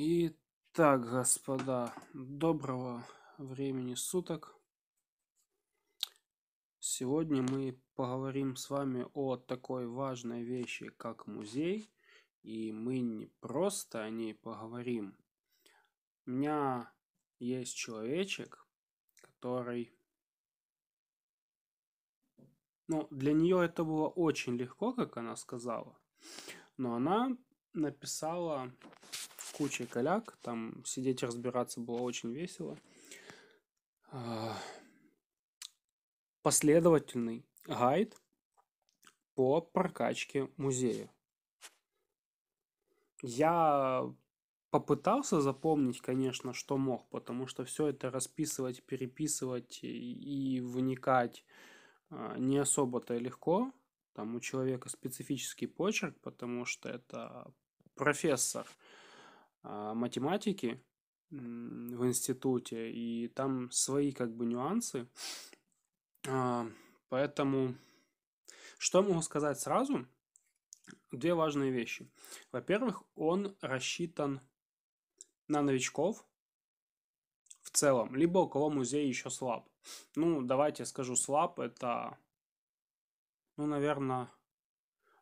Итак, господа, доброго времени суток. Сегодня мы поговорим с вами о такой важной вещи, как музей. И мы не просто о ней поговорим. У меня есть человечек, который... Ну, для нее это было очень легко, как она сказала. Но она написала кучей коляк, там сидеть и разбираться было очень весело. А, последовательный гайд по прокачке музея. Я попытался запомнить, конечно, что мог, потому что все это расписывать, переписывать и вникать а, не особо-то легко. Там у человека специфический почерк, потому что это профессор – а, математики в институте, и там свои как бы нюансы. А, поэтому, что могу сказать сразу? Две важные вещи. Во-первых, он рассчитан на новичков в целом, либо у кого музей еще слаб. Ну, давайте я скажу слаб, это, ну, наверное,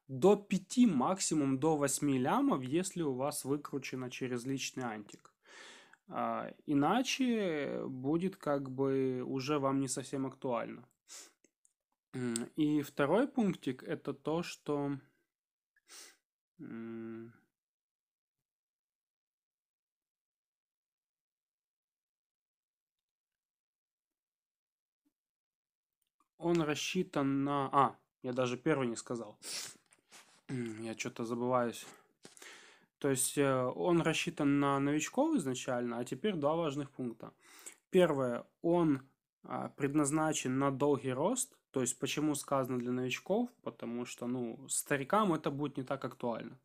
до 5, максимум до 8 лямов, если у вас выкручено через личный антик. А, иначе будет как бы уже вам не совсем актуально. И второй пунктик это то, что он рассчитан на... А, я даже первый не сказал. Я что-то забываюсь. То есть э, он рассчитан на новичков изначально, а теперь два важных пункта. Первое, он а, предназначен на долгий рост. То есть почему сказано для новичков? Потому что ну, старикам это будет не так актуально.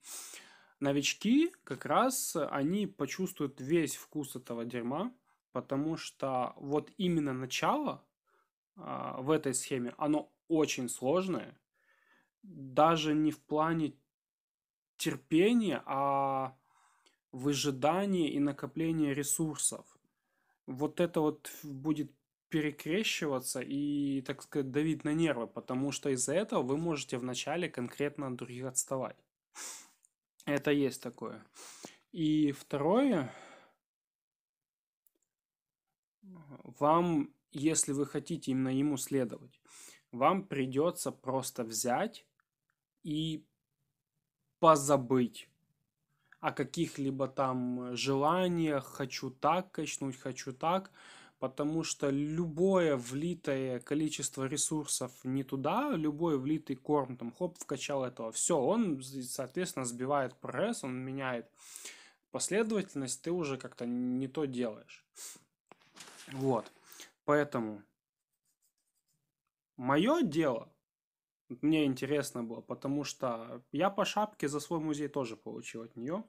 Новички как раз, они почувствуют весь вкус этого дерьма, потому что вот именно начало а, в этой схеме, оно очень сложное, даже не в плане терпения, а выжидания и накопления ресурсов. Вот это вот будет перекрещиваться и, так сказать, давить на нервы, потому что из-за этого вы можете вначале конкретно от других отставать. Это есть такое. И второе, вам, если вы хотите именно ему следовать, вам придется просто взять и позабыть о каких-либо там желаниях, хочу так качнуть, хочу так, потому что любое влитое количество ресурсов не туда, любой влитый корм, там, хоп, вкачал этого, все, он, соответственно, сбивает прогресс, он меняет последовательность, ты уже как-то не то делаешь. Вот, поэтому мое дело – мне интересно было, потому что я по шапке за свой музей тоже получил от нее.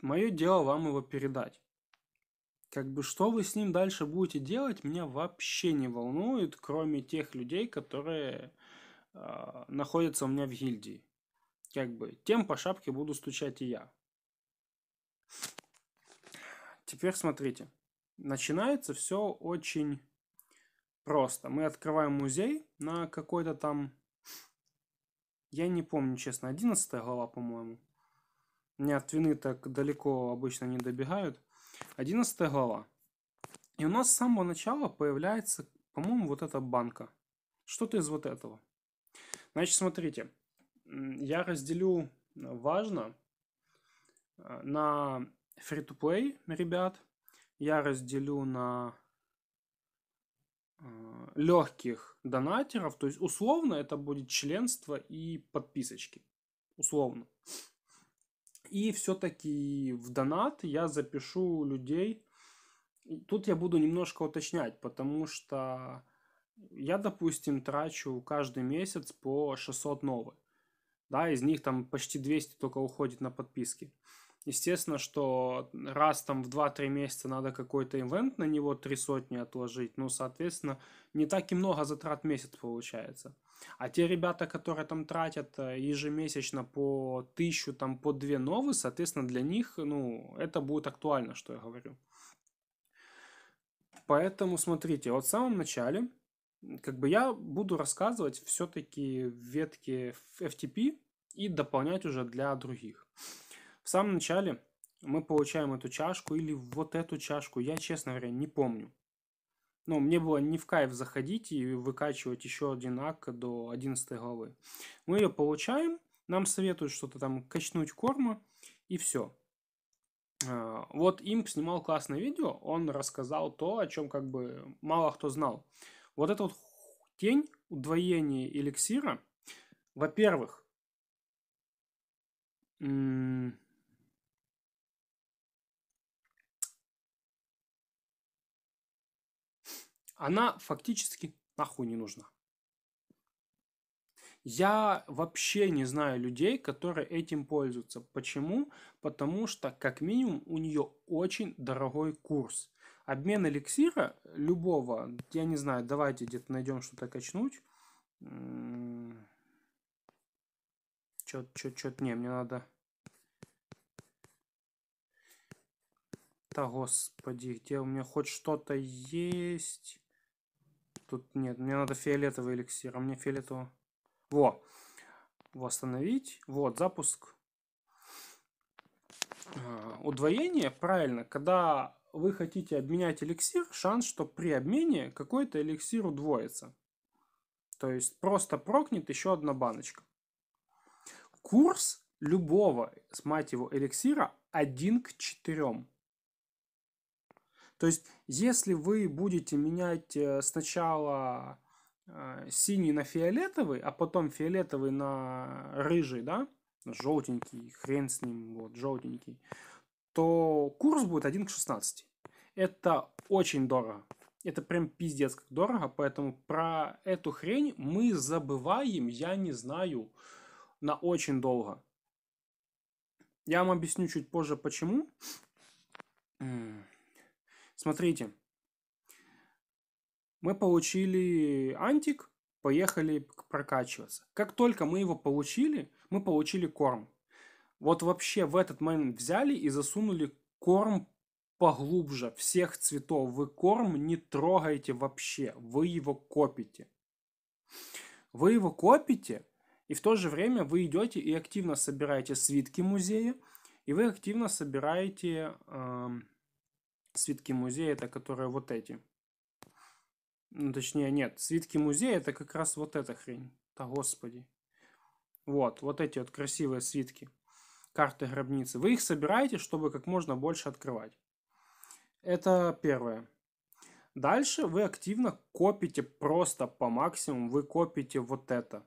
Мое дело вам его передать. Как бы что вы с ним дальше будете делать, меня вообще не волнует, кроме тех людей, которые э, находятся у меня в гильдии. Как бы тем по шапке буду стучать и я. Теперь смотрите. Начинается все очень просто. Мы открываем музей на какой-то там... Я не помню, честно, 11 глава, по-моему. Мне от вины так далеко обычно не добегают. 11 глава. И у нас с самого начала появляется, по-моему, вот эта банка. Что-то из вот этого. Значит, смотрите. Я разделю э, важно э, на free-to-play ребят – я разделю на э, легких донатеров, то есть условно это будет членство и подписочки. Условно. И все-таки в донат я запишу людей. Тут я буду немножко уточнять, потому что я, допустим, трачу каждый месяц по 600 новых. Да, из них там почти 200 только уходит на подписки. Естественно, что раз там в 2-3 месяца надо какой-то ивент на него три сотни отложить, ну, соответственно, не так и много затрат месяц получается. А те ребята, которые там тратят э, ежемесячно по тысячу, там по две новые, соответственно, для них, ну, это будет актуально, что я говорю. Поэтому, смотрите, вот в самом начале, как бы я буду рассказывать все-таки ветки FTP и дополнять уже для других. В самом начале мы получаем эту чашку или вот эту чашку. Я, честно говоря, не помню. Но мне было не в кайф заходить и выкачивать еще один ак до 11 главы. Мы ее получаем, нам советуют что-то там качнуть корма и все. А, вот Имп снимал классное видео, он рассказал то, о чем как бы мало кто знал. Вот эта вот тень удвоения эликсира, во-первых, она фактически нахуй не нужна. Я вообще не знаю людей, которые этим пользуются. Почему? Потому что, как минимум, у нее очень дорогой курс. Обмен эликсира любого, я не знаю, давайте где-то найдем что-то качнуть. М-м-м. Чё-то, чё-то, чё-то, не, мне надо... Да, господи, где у меня хоть что-то есть? Тут нет, мне надо фиолетовый эликсир, а мне фиолетового. Во. Восстановить. Вот, запуск. А, удвоение, правильно, когда вы хотите обменять эликсир, шанс, что при обмене какой-то эликсир удвоится. То есть просто прокнет еще одна баночка. Курс любого, с мать его, эликсира 1 к 4. То есть, если вы будете менять э, сначала э, синий на фиолетовый, а потом фиолетовый на рыжий, да, желтенький, хрен с ним, вот, желтенький, то курс будет 1 к 16. Это очень дорого. Это прям пиздец как дорого, поэтому про эту хрень мы забываем, я не знаю, на очень долго. Я вам объясню чуть позже, почему. Смотрите, мы получили антик, поехали прокачиваться. Как только мы его получили, мы получили корм. Вот вообще в этот момент взяли и засунули корм поглубже всех цветов. Вы корм не трогаете вообще, вы его копите. Вы его копите, и в то же время вы идете и активно собираете свитки музея, и вы активно собираете э, свитки музея это которые вот эти. Ну, точнее, нет, свитки музея это как раз вот эта хрень. Да господи. Вот, вот эти вот красивые свитки. Карты гробницы. Вы их собираете, чтобы как можно больше открывать. Это первое. Дальше вы активно копите просто по максимуму. Вы копите вот это.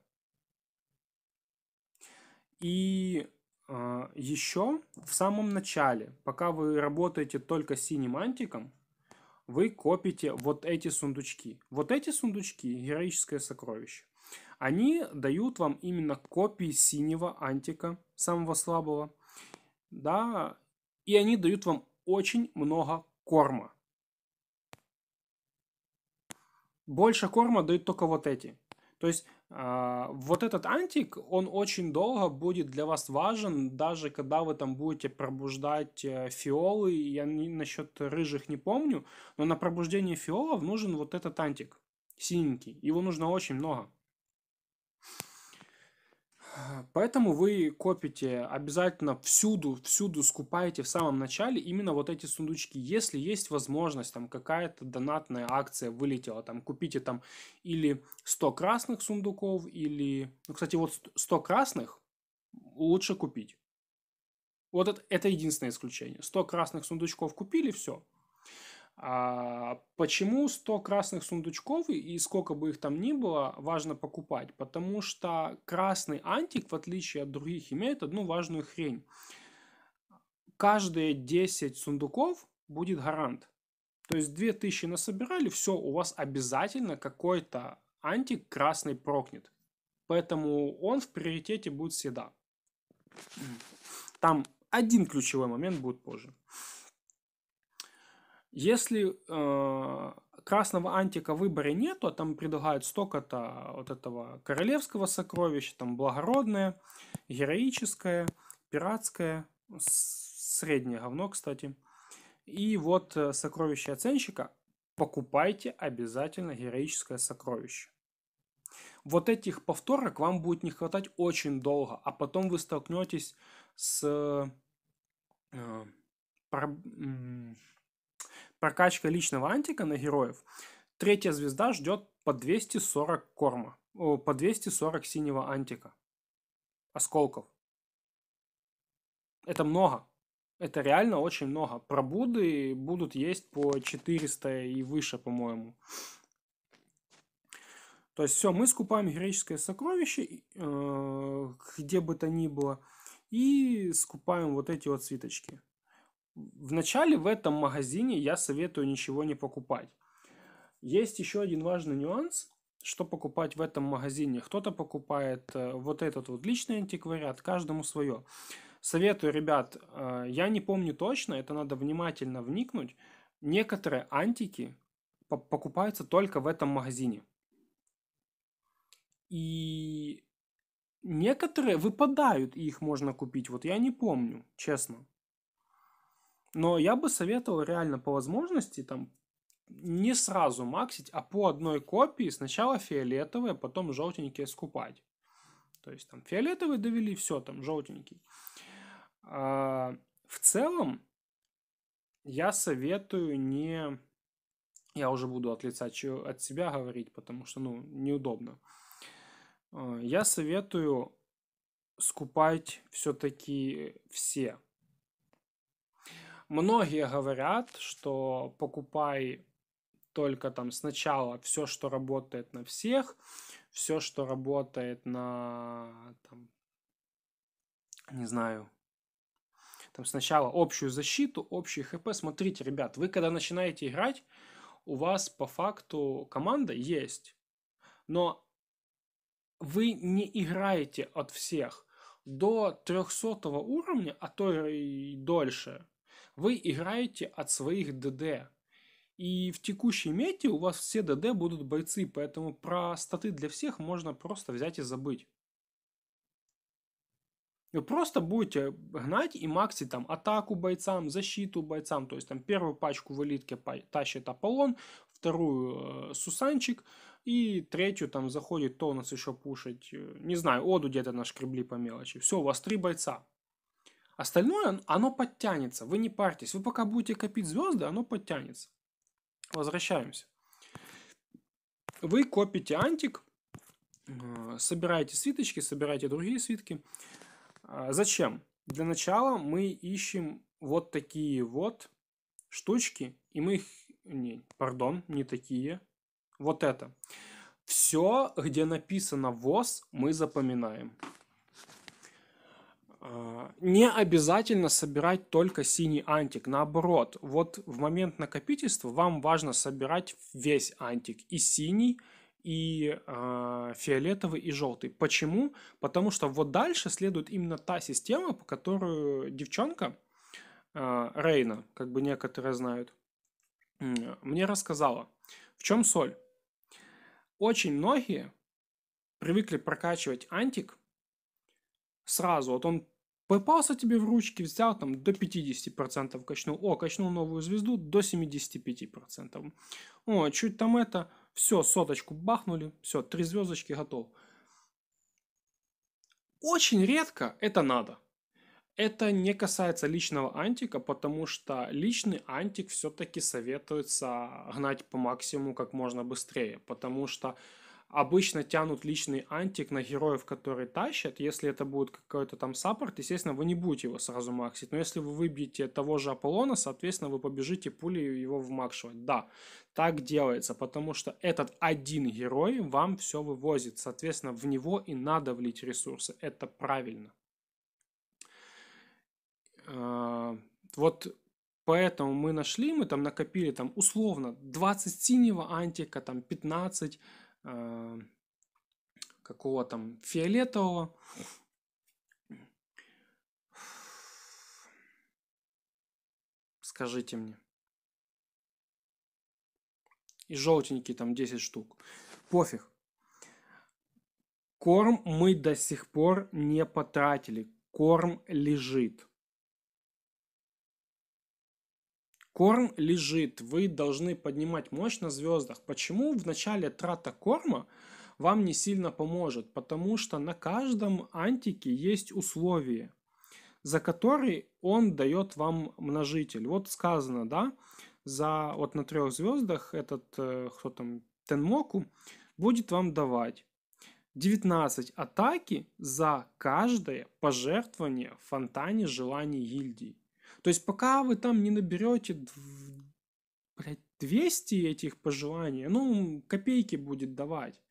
И а, еще в самом начале, пока вы работаете только с синим антиком, вы копите вот эти сундучки. Вот эти сундучки, героическое сокровище, они дают вам именно копии синего антика, самого слабого, да, и они дают вам очень много корма. Больше корма дают только вот эти. То есть а, вот этот антик, он очень долго будет для вас важен, даже когда вы там будете пробуждать э, фиолы, я не, насчет рыжих не помню, но на пробуждение фиолов нужен вот этот антик синенький, его нужно очень много. Поэтому вы копите обязательно всюду, всюду скупаете в самом начале именно вот эти сундучки. Если есть возможность, там какая-то донатная акция вылетела, там купите там или 100 красных сундуков, или... Ну, кстати, вот 100 красных лучше купить. Вот это, это единственное исключение. 100 красных сундучков купили, все. А почему 100 красных сундучков и сколько бы их там ни было, важно покупать? Потому что красный антик, в отличие от других, имеет одну важную хрень. Каждые 10 сундуков будет гарант. То есть 2000 насобирали, все, у вас обязательно какой-то антик красный прокнет. Поэтому он в приоритете будет всегда. Там один ключевой момент будет позже. Если э, красного антика в выборе нету, а там предлагают столько-то вот этого королевского сокровища, там благородное, героическое, пиратское, среднее говно, кстати. И вот э, сокровище оценщика, покупайте обязательно героическое сокровище. Вот этих повторок вам будет не хватать очень долго, а потом вы столкнетесь с... Э, про, Прокачка личного антика на героев. Третья звезда ждет по 240 корма. О, по 240 синего антика. Осколков. Это много. Это реально очень много. Пробуды будут есть по 400 и выше, по-моему. То есть все, мы скупаем греческое сокровище, э, где бы то ни было, и скупаем вот эти вот свиточки. Вначале в этом магазине я советую ничего не покупать. Есть еще один важный нюанс, что покупать в этом магазине. Кто-то покупает э, вот этот вот личный антиквариат, каждому свое. Советую, ребят, э, я не помню точно, это надо внимательно вникнуть. Некоторые антики покупаются только в этом магазине. И некоторые выпадают, и их можно купить. Вот я не помню, честно. Но я бы советовал реально по возможности там не сразу максить, а по одной копии сначала фиолетовые, потом желтенькие скупать. То есть там фиолетовые довели, все, там желтенький. А, в целом я советую не... Я уже буду от лица от себя говорить, потому что, ну, неудобно. А, я советую скупать все-таки все Многие говорят, что покупай только там сначала все, что работает на всех, все, что работает на, там, не знаю, там сначала общую защиту, общий хп. Смотрите, ребят, вы когда начинаете играть, у вас по факту команда есть, но вы не играете от всех до 300 уровня, а то и дольше – вы играете от своих ДД. И в текущей мете у вас все ДД будут бойцы, поэтому про статы для всех можно просто взять и забыть. Вы просто будете гнать и макси там атаку бойцам, защиту бойцам. То есть там первую пачку в элитке тащит Аполлон, вторую э, Сусанчик и третью там заходит то у нас еще пушить. Э, не знаю, Оду где-то наш кребли по мелочи. Все, у вас три бойца. Остальное, оно подтянется, вы не парьтесь. Вы пока будете копить звезды, оно подтянется. Возвращаемся. Вы копите антик, э, собираете свиточки, собираете другие свитки. А, зачем? Для начала мы ищем вот такие вот штучки, и мы их... Не, пардон, не такие. Вот это. Все, где написано ВОЗ, мы запоминаем. А, не обязательно собирать только синий антик. Наоборот, вот в момент накопительства вам важно собирать весь антик. И синий, и э, фиолетовый, и желтый. Почему? Потому что вот дальше следует именно та система, по которой девчонка э, Рейна, как бы некоторые знают, мне рассказала. В чем соль? Очень многие привыкли прокачивать антик сразу. Вот он Попался тебе в ручки, взял там до 50% качнул. О, качнул новую звезду до 75%. О, чуть там это, все, соточку бахнули, все, три звездочки, готов. Очень редко это надо. Это не касается личного антика, потому что личный антик все-таки советуется гнать по максимуму как можно быстрее, потому что обычно тянут личный антик на героев, которые тащат. Если это будет какой-то там саппорт, естественно, вы не будете его сразу максить. Но если вы выбьете того же Аполлона, соответственно, вы побежите пулей его вмакшивать. Да, так делается, потому что этот один герой вам все вывозит. Соответственно, в него и надо влить ресурсы. Это правильно. Э, вот Поэтому мы нашли, мы там накопили там условно 20 синего антика, там 15 Э, какого там фиолетового. Скажите мне. И желтенький там 10 штук. Пофиг. Корм мы до сих пор не потратили. Корм лежит. корм лежит, вы должны поднимать мощь на звездах. Почему в начале трата корма вам не сильно поможет? Потому что на каждом антике есть условия, за которые он дает вам множитель. Вот сказано, да, за вот на трех звездах этот, э, кто там, Тенмоку, будет вам давать 19 атаки за каждое пожертвование в фонтане желаний гильдии. То есть пока вы там не наберете блядь, 200 этих пожеланий, ну, копейки будет давать.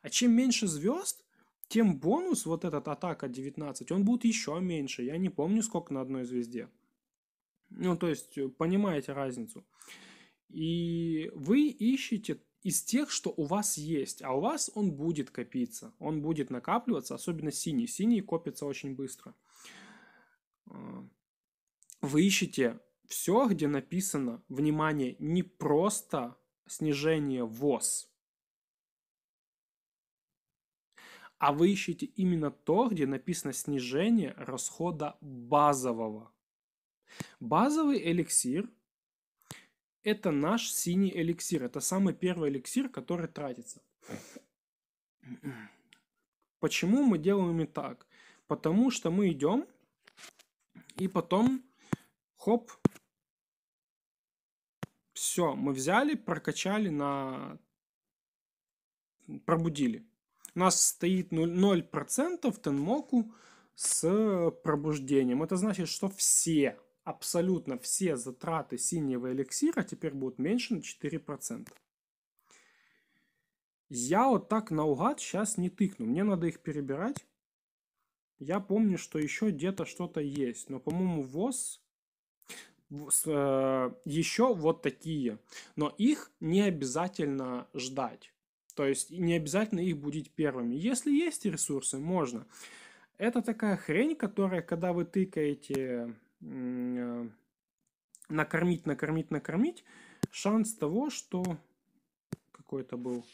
А чем меньше звезд, тем бонус, вот этот атака 19, он будет еще меньше. Я не помню, сколько на одной звезде. Ну, то есть, э, понимаете разницу. И вы ищете из тех, что у вас есть, а у вас он будет копиться, он будет накапливаться, особенно синий. Синий копится очень быстро. А, вы ищете все, где написано, внимание, не просто снижение ВОЗ, а вы ищете именно то, где написано снижение расхода базового. Базовый эликсир – это наш синий эликсир. Это самый первый эликсир, который тратится. Почему мы делаем и так? Потому что мы идем и потом Хоп. Все, мы взяли, прокачали на... Пробудили. У нас стоит 0%, 0% Тенмоку с пробуждением. Это значит, что все, абсолютно все затраты синего эликсира теперь будут меньше на 4%. Я вот так наугад сейчас не тыкну. Мне надо их перебирать. Я помню, что еще где-то что-то есть. Но, по-моему, ВОЗ Э, еще вот такие. Но их не обязательно ждать. То есть не обязательно их будет первыми. Если есть ресурсы, можно. Это такая хрень, которая, когда вы тыкаете э, накормить, накормить, накормить, шанс того, что какой-то был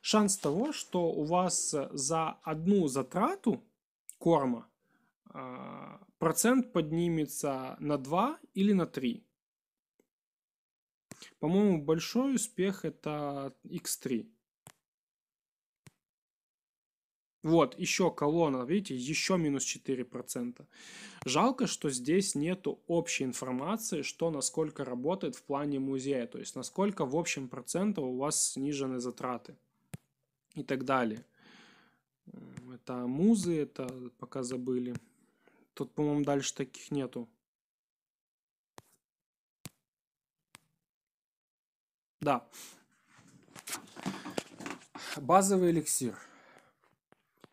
шанс того, что у вас за одну затрату корма а, процент поднимется на 2 или на 3. По-моему, большой успех это x3. Вот, еще колонна, видите, еще минус 4%. Жалко, что здесь нету общей информации, что насколько работает в плане музея, то есть насколько в общем процентов у вас снижены затраты и так далее. Это музы, это пока забыли. Тут, по-моему, дальше таких нету. Да. Базовый эликсир.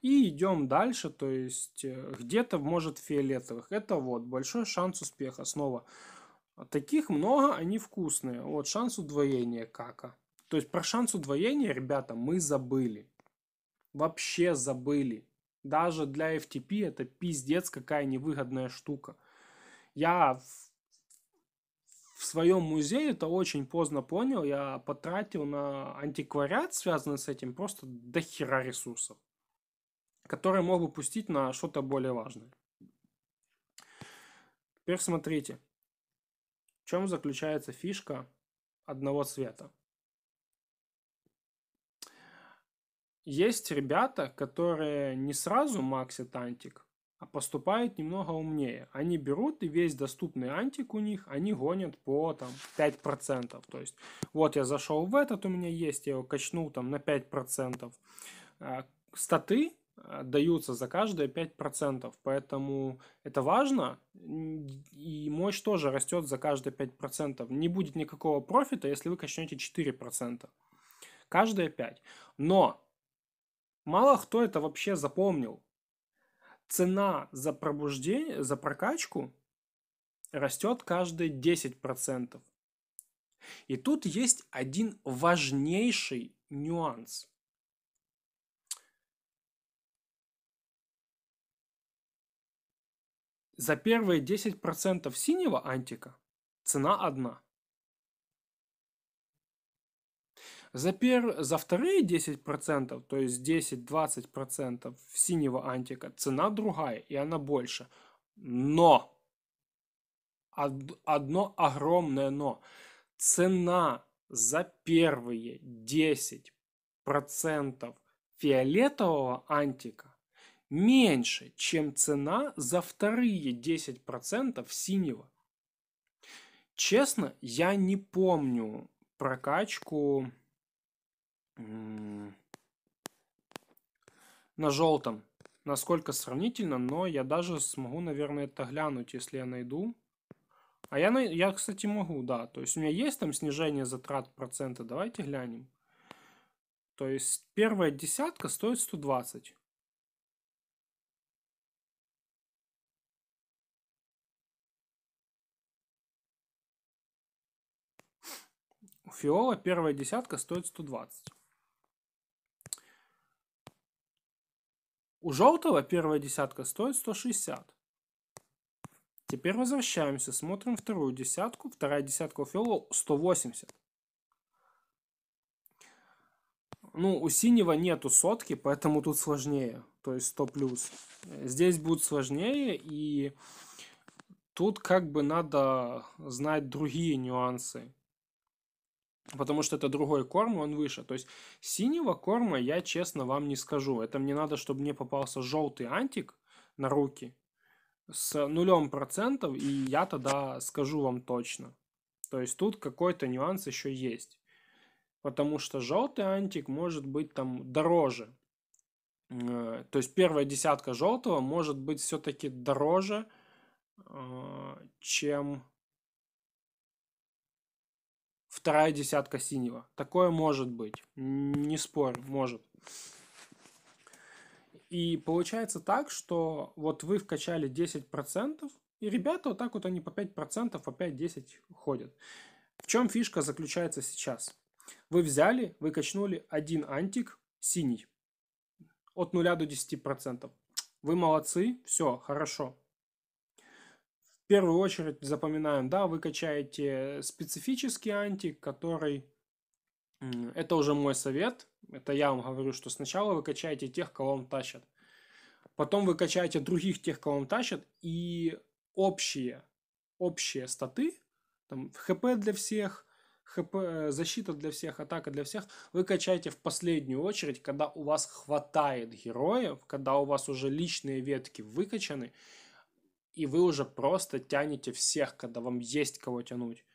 И идем дальше, то есть э, где-то может фиолетовых. Это вот большой шанс успеха снова. Таких много, они вкусные. Вот шанс удвоения кака. То есть про шанс удвоения, ребята, мы забыли. Вообще забыли. Даже для FTP это пиздец какая невыгодная штука. Я в, в своем музее это очень поздно понял. Я потратил на антиквариат, связанный с этим, просто до хера ресурсов, которые мог бы пустить на что-то более важное. Теперь смотрите, в чем заключается фишка одного цвета. Есть ребята, которые не сразу максят антик, а поступают немного умнее. Они берут и весь доступный антик у них, они гонят по там, 5%. То есть вот я зашел в этот, у меня есть, я его качнул там на 5%. А, статы а, даются за каждые 5%, поэтому это важно, и мощь тоже растет за каждые 5%. Не будет никакого профита, если вы качнете 4%. Каждые 5. Но Мало кто это вообще запомнил. Цена за пробуждение, за прокачку растет каждые 10%. И тут есть один важнейший нюанс. За первые 10% синего антика цена одна – За, пер... за вторые 10%, то есть 10-20% синего антика, цена другая, и она больше. Но! Одно огромное но. Цена за первые 10% фиолетового антика меньше, чем цена за вторые 10% синего. Честно, я не помню прокачку на желтом, насколько сравнительно, но я даже смогу, наверное, это глянуть, если я найду. А я, я, кстати, могу, да. То есть у меня есть там снижение затрат процента. Давайте глянем. То есть первая десятка стоит 120. У Фиола первая десятка стоит 120. У желтого первая десятка стоит 160. Теперь возвращаемся, смотрим вторую десятку. Вторая десятка у фиола 180. Ну, у синего нету сотки, поэтому тут сложнее. То есть 100 плюс. Здесь будет сложнее, и тут как бы надо знать другие нюансы потому что это другой корм, он выше. То есть синего корма я честно вам не скажу. Это мне надо, чтобы мне попался желтый антик на руки с нулем процентов, и я тогда скажу вам точно. То есть тут какой-то нюанс еще есть. Потому что желтый антик может быть там дороже. Э, то есть первая десятка желтого может быть все-таки дороже, э, чем вторая десятка синего. Такое может быть. Не спорю, может. И получается так, что вот вы вкачали 10%, и ребята вот так вот они по 5%, по 5-10 ходят. В чем фишка заключается сейчас? Вы взяли, вы качнули один антик синий от 0 до 10%. Вы молодцы, все, хорошо первую очередь запоминаем, да, вы качаете специфический антик, который... Это уже мой совет. Это я вам говорю, что сначала вы качаете тех, кого вам тащат. Потом вы качаете других тех, кого вам тащат. И общие, общие статы, там, хп для всех, хп, э, защита для всех, атака для всех, вы качаете в последнюю очередь, когда у вас хватает героев, когда у вас уже личные ветки выкачаны, и вы уже просто тянете всех, когда вам есть кого тянуть.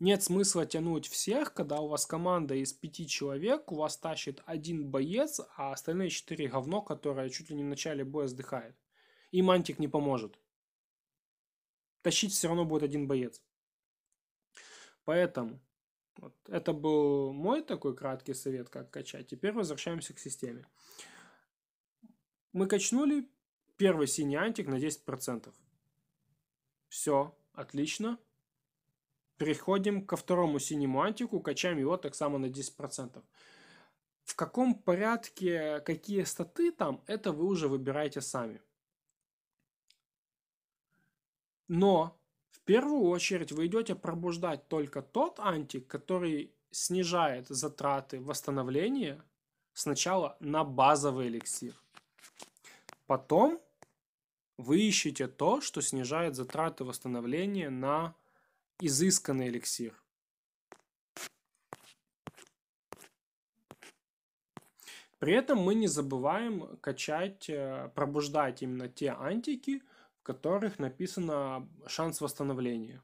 Нет смысла тянуть всех, когда у вас команда из пяти человек, у вас тащит один боец, а остальные четыре говно, которое чуть ли не в начале боя сдыхает. И мантик не поможет. Тащить все равно будет один боец. Поэтому вот, это был мой такой краткий совет, как качать. Теперь возвращаемся к системе. Мы качнули, Первый синий антик на 10%. Все, отлично. Переходим ко второму синему антику, качаем его так само на 10%. В каком порядке, какие статы там, это вы уже выбираете сами. Но в первую очередь вы идете пробуждать только тот антик, который снижает затраты восстановления сначала на базовый эликсир. Потом вы ищете то, что снижает затраты восстановления на изысканный эликсир. При этом мы не забываем качать, э, пробуждать именно те антики, в которых написано шанс восстановления.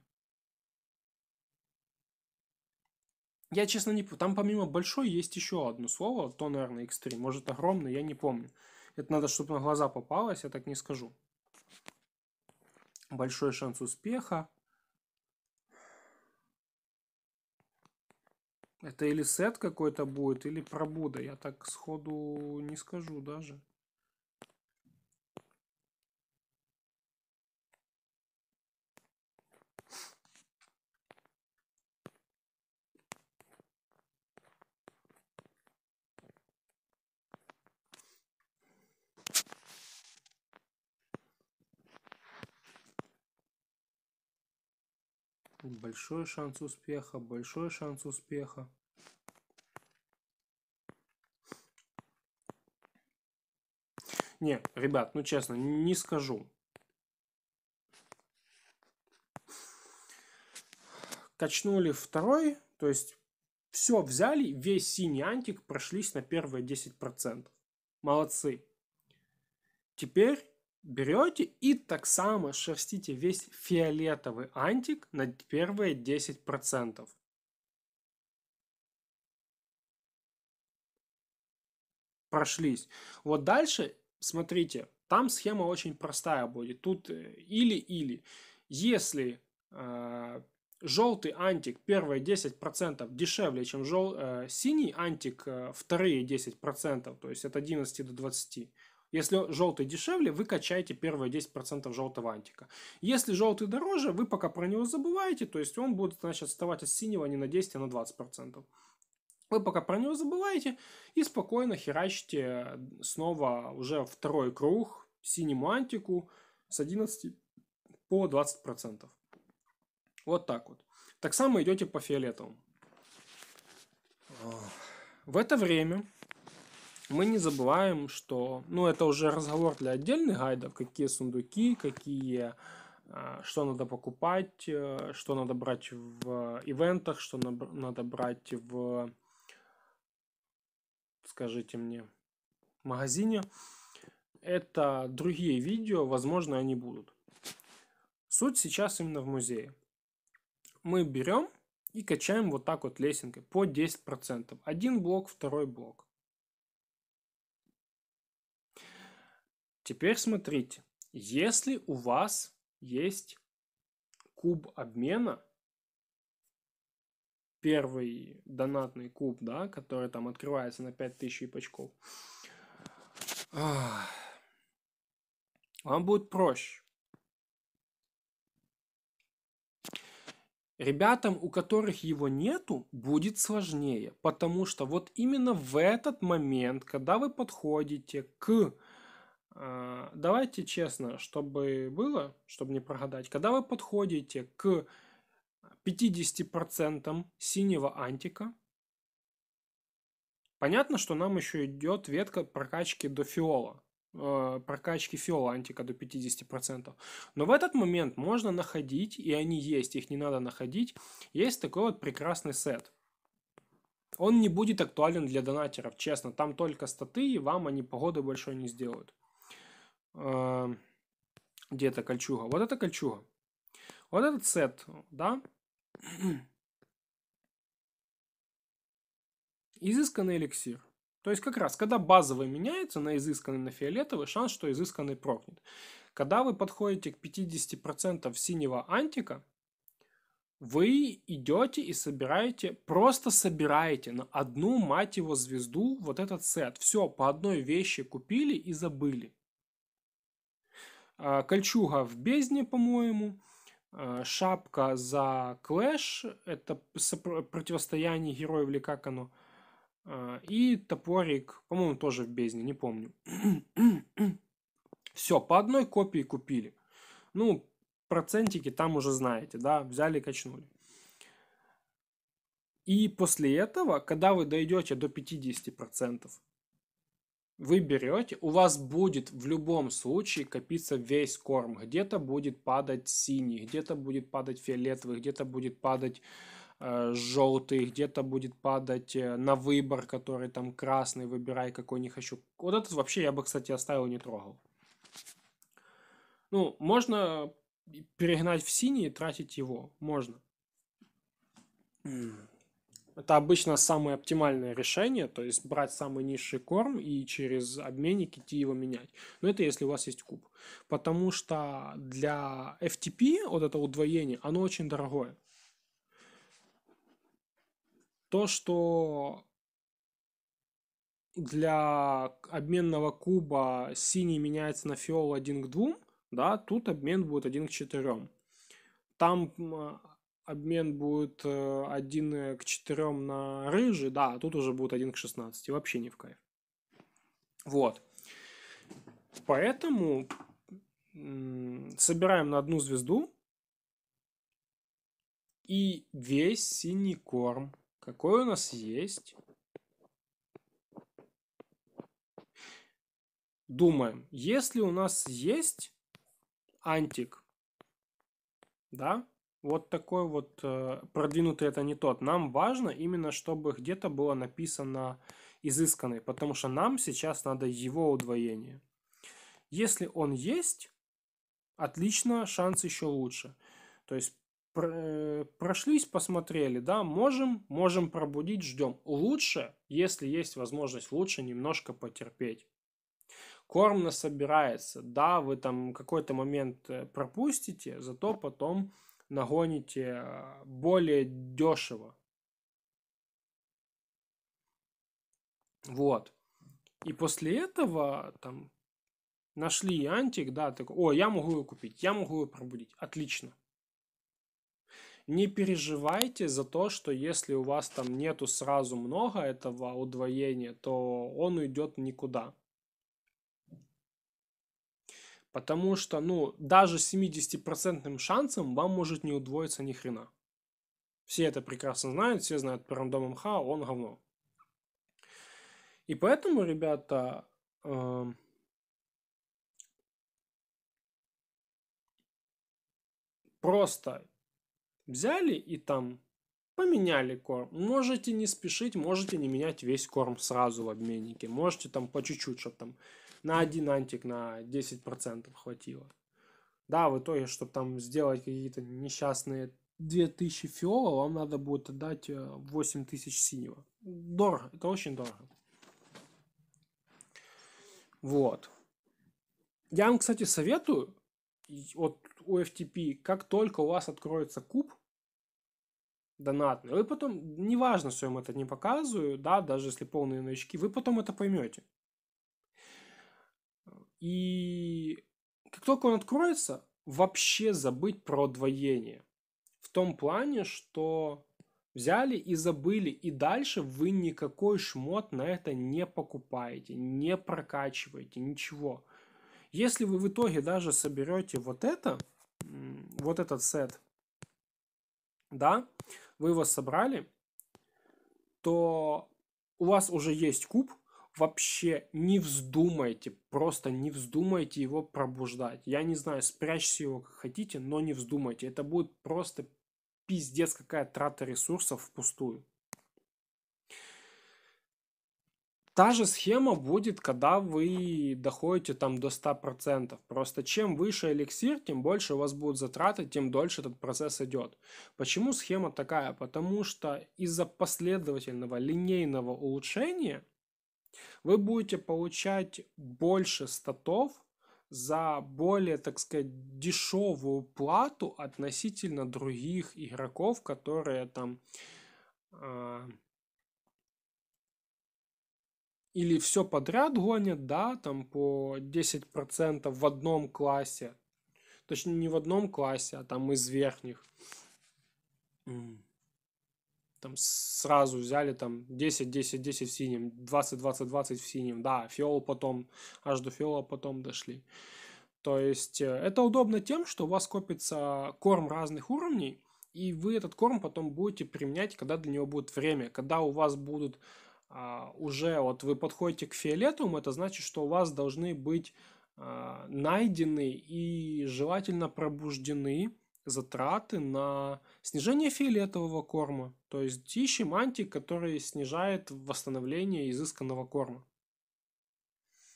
Я, честно, не... помню, Там помимо большой есть еще одно слово, то, наверное, X3, может, огромное, я не помню. Это надо, чтобы на глаза попалось, я так не скажу. Большой шанс успеха. Это или сет какой-то будет, или пробуда. Я так сходу не скажу даже. большой шанс успеха, большой шанс успеха. Не, ребят, ну честно, не скажу. Качнули второй, то есть все взяли, весь синий антик прошлись на первые 10%. Молодцы. Теперь берете и так само шерстите весь фиолетовый антик на первые 10%. Прошлись. Вот дальше, смотрите, там схема очень простая будет. Тут э, или-или. Если э, желтый антик первые 10% дешевле, чем жел, э, синий антик э, вторые 10%, то есть от 11 до 20%, если желтый дешевле, вы качаете первые 10% желтого антика. Если желтый дороже, вы пока про него забываете, то есть он будет значит, вставать от синего не на 10, а на 20%. Вы пока про него забываете и спокойно херачите снова уже второй круг синему антику с 11 по 20%. Вот так вот. Так само идете по фиолетовому. В это время мы не забываем, что, ну, это уже разговор для отдельных гайдов, какие сундуки, какие, э, что надо покупать, э, что надо брать в ивентах, что надо брать в, скажите мне, магазине. Это другие видео, возможно, они будут. Суть сейчас именно в музее. Мы берем и качаем вот так вот лесенкой по 10%. Один блок, второй блок. Теперь смотрите, если у вас есть куб обмена, первый донатный куб, да, который там открывается на 5000 ипачков, вам будет проще. Ребятам, у которых его нету, будет сложнее, потому что вот именно в этот момент, когда вы подходите к а, давайте честно, чтобы было, чтобы не прогадать, когда вы подходите к 50% синего антика, понятно, что нам еще идет ветка прокачки до фиола, а, прокачки фиола антика до 50%. Но в этот момент можно находить, и они есть, их не надо находить, есть такой вот прекрасный сет – он не будет актуален для донатеров, честно. Там только статы, и вам они погоды большой не сделают где эта кольчуга? Вот эта кольчуга. Вот этот сет, да? Изысканный эликсир. То есть как раз, когда базовый меняется на изысканный, на фиолетовый, шанс, что изысканный прокнет. Когда вы подходите к 50% синего антика, вы идете и собираете, просто собираете на одну, мать его, звезду вот этот сет. Все, по одной вещи купили и забыли. Кольчуга в бездне, по-моему. Шапка за Клэш. Это противостояние героев или как оно. Э, и топорик, по-моему, тоже в бездне, не помню. Все, по одной копии купили. Ну, процентики там уже знаете, да, взяли и качнули. И после этого, когда вы дойдете до 50%, вы берете, у вас будет в любом случае копиться весь корм. Где-то будет падать синий, где-то будет падать фиолетовый, где-то будет падать э, желтый, где-то будет падать э, на выбор, который там красный, выбирай какой не хочу. Вот этот вообще я бы, кстати, оставил, не трогал. Ну, можно перегнать в синий и тратить его, можно. Это обычно самое оптимальное решение, то есть брать самый низший корм и через обменник идти его менять. Но это если у вас есть куб. Потому что для FTP вот это удвоение, оно очень дорогое. То, что для обменного куба синий меняется на фиол 1 к 2, да, тут обмен будет 1 к 4. Там обмен будет 1 э, э, к 4 на рыжий, да, а тут уже будет 1 к 16. вообще не в кайф. Вот. Поэтому собираем на одну звезду и весь синий корм, какой у нас есть, думаем, если у нас есть антик, да, вот такой вот э, продвинутый это не тот. Нам важно именно, чтобы где-то было написано изысканный, потому что нам сейчас надо его удвоение. Если он есть, отлично, шанс еще лучше. То есть э, прошлись, посмотрели, да, можем, можем пробудить, ждем. Лучше, если есть возможность, лучше немножко потерпеть кормно собирается. Да, вы там какой-то момент э, пропустите, зато потом нагоните а, более дешево. Вот. И после этого там нашли антик, да, такой, о, я могу его купить, я могу его пробудить. Отлично. Не переживайте за то, что если у вас там нету сразу много этого удвоения, то он уйдет никуда. Потому что, ну, даже 70% шансом вам может не удвоиться ни хрена. Все это прекрасно знают, все знают про рандом МХ, он говно. И поэтому, ребята, э, просто взяли и там поменяли корм. Можете не спешить, можете не менять весь корм сразу в обменнике. Можете там по чуть-чуть, чтобы там на один антик на 10% хватило. Да, в итоге, чтобы там сделать какие-то несчастные 2000 фиола, вам надо будет отдать 8000 э, синего. Дорого, это очень дорого. Вот. Я вам, кстати, советую от UFTP, как только у вас откроется куб донатный, вы потом, неважно, что я вам это не показываю, да, даже если полные новички, вы потом это поймете. И как только он откроется, вообще забыть про двоение В том плане, что взяли и забыли, и дальше вы никакой шмот на это не покупаете, не прокачиваете, ничего. Если вы в итоге даже соберете вот это, вот этот сет, да, вы его собрали, то у вас уже есть куб, вообще не вздумайте, просто не вздумайте его пробуждать. Я не знаю, спрячьте его как хотите, но не вздумайте. Это будет просто пиздец какая трата ресурсов впустую. Та же схема будет, когда вы доходите там до 100%. Просто чем выше эликсир, тем больше у вас будут затраты, тем дольше этот процесс идет. Почему схема такая? Потому что из-за последовательного линейного улучшения вы будете получать больше статов за более, так сказать, дешевую плату относительно других игроков, которые там э, или все подряд гонят, да, там по 10% в одном классе. Точнее, не в одном классе, а там из верхних там сразу взяли там 10, 10, 10 в синем, 20, 20, 20 в синем, да, фиол потом, аж до фиола потом дошли. То есть э, это удобно тем, что у вас копится корм разных уровней, и вы этот корм потом будете применять, когда для него будет время, когда у вас будут а, уже, вот вы подходите к фиолетовому, это значит, что у вас должны быть а, найдены и желательно пробуждены затраты на снижение фиолетового корма. То есть ищем анти, который снижает восстановление изысканного корма.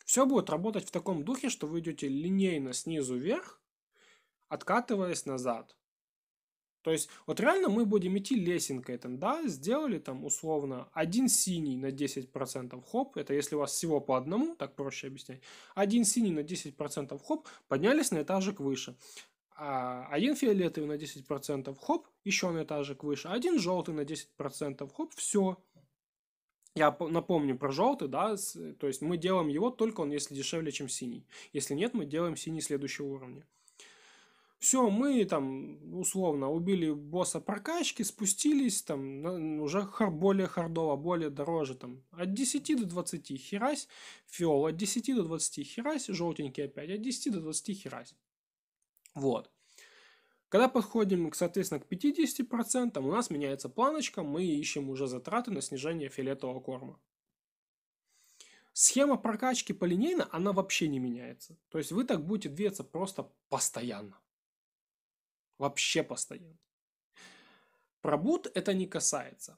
Все будет работать в таком духе, что вы идете линейно снизу вверх, откатываясь назад. То есть вот реально мы будем идти лесенкой, там, да, сделали там условно один синий на 10% хоп, это если у вас всего по одному, так проще объяснять, один синий на 10% хоп, поднялись на этажик выше. А, один фиолетовый на 10%, хоп, еще на этажик выше. Один желтый на 10%, хоп, все. Я напомню про желтый, да, то есть мы делаем его только он, если дешевле, чем синий. Если нет, мы делаем синий следующего уровня. Все, мы там условно убили босса прокачки, спустились там уже хар, более хардово, более дороже там. От 10 до 20 херась, фиол от 10 до 20 херась, желтенький опять, от 10 до 20 херась. Вот. Когда подходим, соответственно, к 50%, у нас меняется планочка, мы ищем уже затраты на снижение фиолетового корма. Схема прокачки по она вообще не меняется. То есть вы так будете двигаться просто постоянно. Вообще постоянно. Пробут это не касается.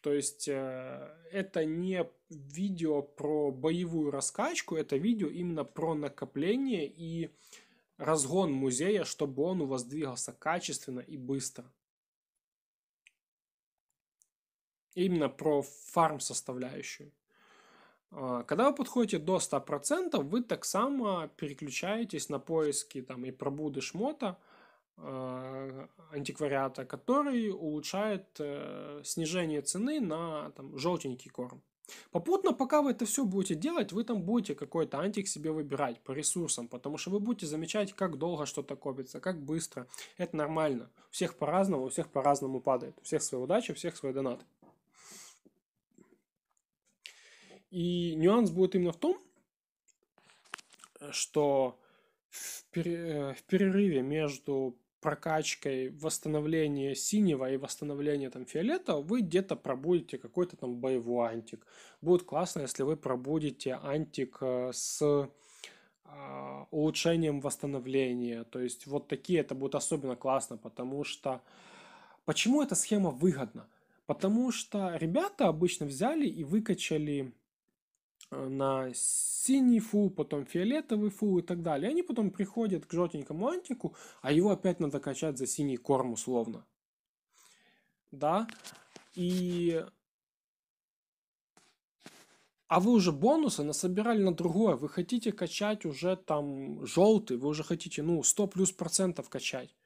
То есть э, это не видео про боевую раскачку, это видео именно про накопление и разгон музея, чтобы он у вас двигался качественно и быстро. Именно про фарм составляющую. А, когда вы подходите до 100%, вы так само переключаетесь на поиски там, и пробуды шмота, а, антиквариата, который улучшает э, снижение цены на там, желтенький корм. Попутно, пока вы это все будете делать, вы там будете какой-то антик себе выбирать по ресурсам, потому что вы будете замечать, как долго что-то копится, как быстро. Это нормально. У всех по-разному, у всех по-разному падает. У всех своя удача, у всех свой донат. И нюанс будет именно в том, что в э, перерыве между прокачкой восстановления синего и восстановления там фиолета вы где-то пробудете какой-то там боевой антик. Будет классно, если вы пробудете антик э, с а, улучшением восстановления. То есть вот такие это будет особенно классно, потому что... Почему эта схема выгодна? Потому что ребята обычно взяли и выкачали Э, на синий фу, потом фиолетовый фу и так далее. Они потом приходят к желтенькому антику, а его опять надо качать за синий корм условно. Да? И... А вы уже бонусы насобирали на другое. Вы хотите качать уже там желтый, вы уже хотите, ну, 100 плюс процентов качать.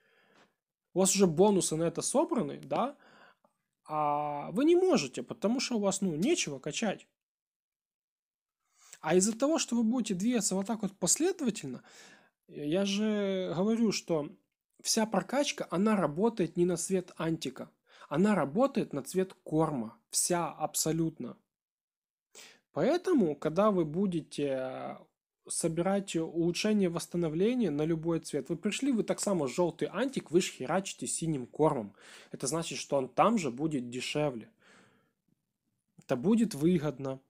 У вас уже бонусы на это собраны, да? А вы не можете, потому что у вас, ну, нечего качать. А из-за того, что вы будете двигаться вот так вот последовательно, я же говорю, что вся прокачка, она работает не на цвет антика. Она работает на цвет корма. Вся абсолютно. Поэтому, когда вы будете э, собирать улучшение восстановления на любой цвет. Вы пришли, вы так само желтый антик, вы херачите синим кормом. Это значит, что он там же будет дешевле. Это будет выгодно.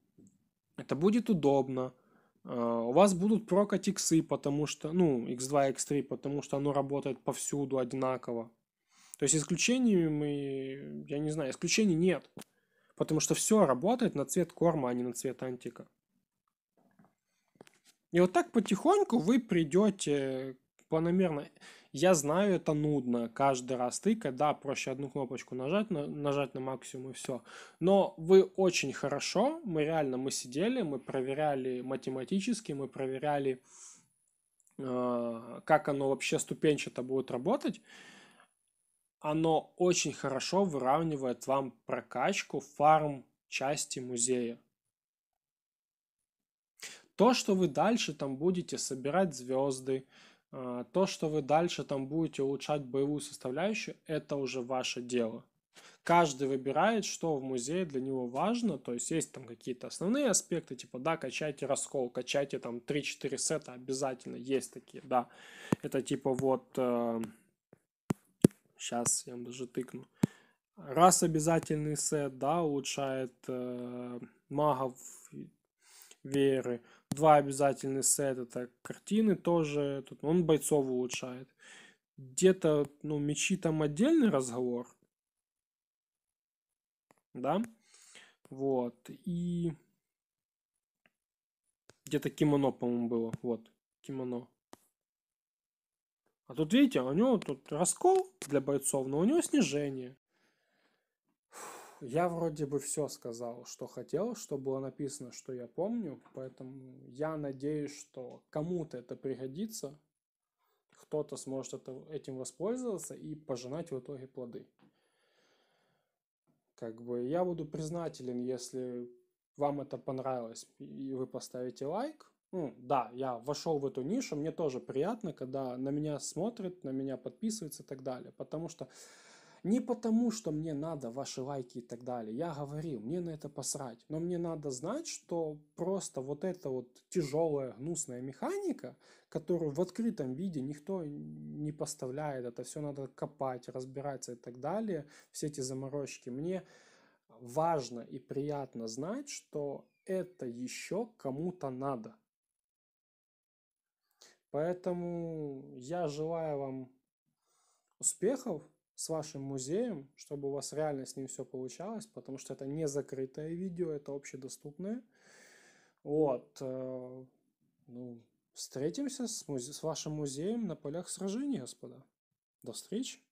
Это будет удобно. А, у вас будут прокать иксы, потому что, ну, x2, x3, потому что оно работает повсюду одинаково. То есть исключениями, мы, я не знаю, исключений нет. Потому что все работает на цвет корма, а не на цвет антика. И вот так потихоньку вы придете планомерно. Я знаю, это нудно каждый раз тыкать, да, проще одну кнопочку нажать, на, нажать на максимум и все. Но вы очень хорошо, мы реально, мы сидели, мы проверяли математически, мы проверяли, э, как оно вообще ступенчато будет работать. Оно очень хорошо выравнивает вам прокачку фарм части музея. То, что вы дальше там будете собирать звезды, а, то, что вы дальше там будете улучшать боевую составляющую, это уже ваше дело. Каждый выбирает, что в музее для него важно. То есть есть там какие-то основные аспекты, типа, да, качайте раскол, качайте там 3-4 сета, обязательно есть такие, да. Это типа вот... Э, сейчас я вам даже тыкну. Раз обязательный сет, да, улучшает э, магов веры. Два обязательный сета, это картины тоже, тут он бойцов улучшает. Где-то, ну, мечи там отдельный разговор. Да? Вот, и... Где-то кимоно, по-моему, было. Вот, кимоно. А тут, видите, у него тут раскол для бойцов, но у него снижение я вроде бы все сказал, что хотел, что было написано, что я помню, поэтому я надеюсь, что кому-то это пригодится, кто-то сможет это, этим воспользоваться и пожинать в итоге плоды. Как бы я буду признателен, если вам это понравилось и вы поставите лайк. Ну, да, я вошел в эту нишу, мне тоже приятно, когда на меня смотрят, на меня подписываются и так далее, потому что не потому, что мне надо ваши лайки и так далее. Я говорил, мне на это посрать. Но мне надо знать, что просто вот эта вот тяжелая, гнусная механика, которую в открытом виде никто не поставляет, это все надо копать, разбираться и так далее, все эти заморочки. Мне важно и приятно знать, что это еще кому-то надо. Поэтому я желаю вам успехов, с вашим музеем, чтобы у вас реально с ним все получалось, потому что это не закрытое видео, это общедоступное. Вот. Э, ну, встретимся с, музе- с вашим музеем на полях сражений, господа. До встречи.